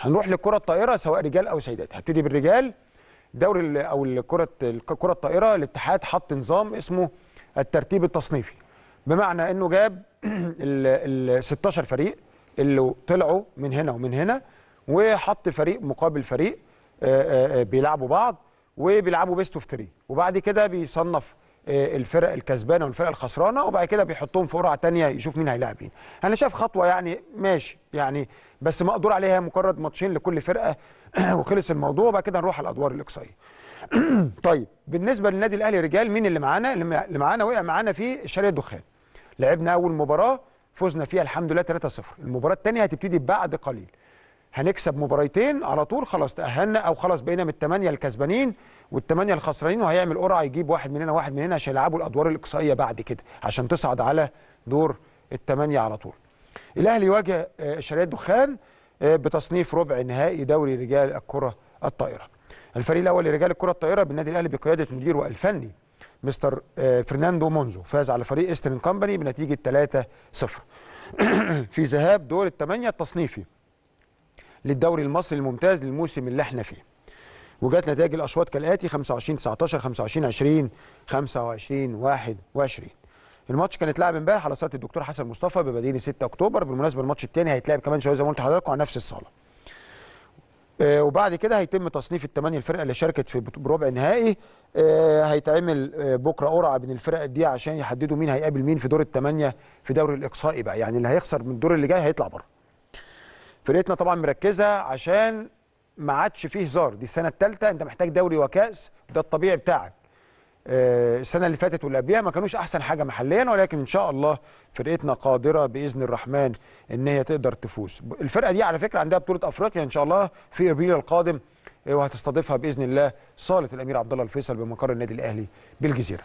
هنروح لكرة الطائره سواء رجال او سيدات هبتدي بالرجال دوري او الكره الكره الطائره الاتحاد حط نظام اسمه الترتيب التصنيفي بمعنى انه جاب ال 16 فريق اللي طلعوا من هنا ومن هنا وحط فريق مقابل فريق آه، آه، آه، بيلعبوا بعض وبيلعبوا بيست اوف 3 وبعد كده بيصنف آه، الفرق الكسبانه والفرق الخسرانه وبعد كده بيحطهم في قرعه ثانيه يشوف مين هيلاعب مين انا شايف خطوه يعني ماشي يعني بس مقدور عليها مجرد ماتشين لكل فرقه وخلص الموضوع وبعد كده نروح على الادوار الاقصائيه طيب بالنسبه للنادي الاهلي رجال مين اللي معانا اللي معانا وقع معانا في شارع الدخان لعبنا اول مباراه فزنا فيها الحمد لله 3-0 المباراه الثانيه هتبتدي بعد قليل هنكسب مباريتين على طول خلاص تأهلنا او خلاص بقينا من الثمانيه الكسبانين والثمانيه الخسرانين وهيعمل قرعه يجيب واحد مننا واحد مننا عشان يلعبوا الادوار الاقصائيه بعد كده عشان تصعد على دور الثمانيه على طول. الاهلي يواجه آه، شريات دخان آه، بتصنيف ربع نهائي دوري رجال الكره الطائره. الفريق الاول لرجال الكره الطائره بالنادي الاهلي بقياده مديره الفني مستر آه، فرناندو مونزو فاز على فريق ايسترن كومباني بنتيجه 3-0. في ذهاب دور الثمانيه التصنيفي. للدوري المصري الممتاز للموسم اللي احنا فيه وجات نتائج الاشواط كالاتي 25 19 25 20 25 21 الماتش كان اتلعب امبارح على صاله الدكتور حسن مصطفى بمدينه 6 اكتوبر بالمناسبه الماتش الثاني هيتلعب كمان شويه زي ما قلت لحضراتكم على نفس الصاله آه، وبعد كده هيتم تصنيف الثمانيه الفرق اللي شاركت في بربع نهائي آه، هيتعمل آه، بكره قرعه بين الفرق دي عشان يحددوا مين هيقابل مين في دور الثمانيه في دوري الاقصائي بقى يعني اللي هيخسر من الدور اللي جاي هيطلع بره فرقتنا طبعا مركزه عشان ما عادش فيه هزار دي السنه الثالثه انت محتاج دوري وكاس ده الطبيعي بتاعك آه، السنه اللي فاتت واللي قبلها ما كانوش احسن حاجه محليا ولكن ان شاء الله فرقتنا قادره باذن الرحمن ان هي تقدر تفوز الفرقه دي على فكره عندها بطوله افريقيا ان شاء الله في ابريل القادم آه، وهتستضيفها باذن الله صاله الامير عبد الله الفيصل بمقر النادي الاهلي بالجزيره